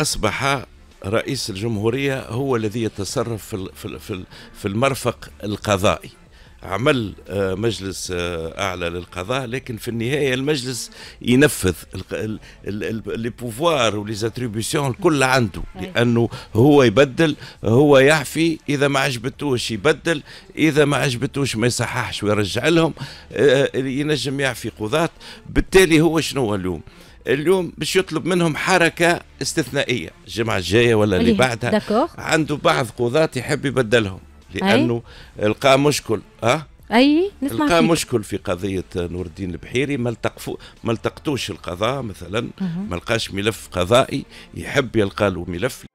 أصبح رئيس الجمهورية هو الذي يتصرف في في المرفق القضائي عمل آه، مجلس آه، اعلى للقضاء لكن في النهايه المجلس ينفذ لي بوفوار وليزاتريبيسيون الكل عنده لانه هو يبدل هو يعفي اذا ما عجبتوش يبدل اذا ما عجبتوش ما يصححش ويرجع لهم آه، ينجم يعفي قضاة بالتالي هو شنو اليوم اليوم باش يطلب منهم حركه استثنائيه الجمعه الجايه ولا اللي أيه، بعدها داكوغ. عنده بعض قضاة يحب يبدلهم لانه لقى مشكل اه اي نسمع لقى مشكل في قضيه نور الدين البحيري ما التقفو ما التقطوش القضاء مثلا ما لقاش ملف قضائي يحب يلقى له ملف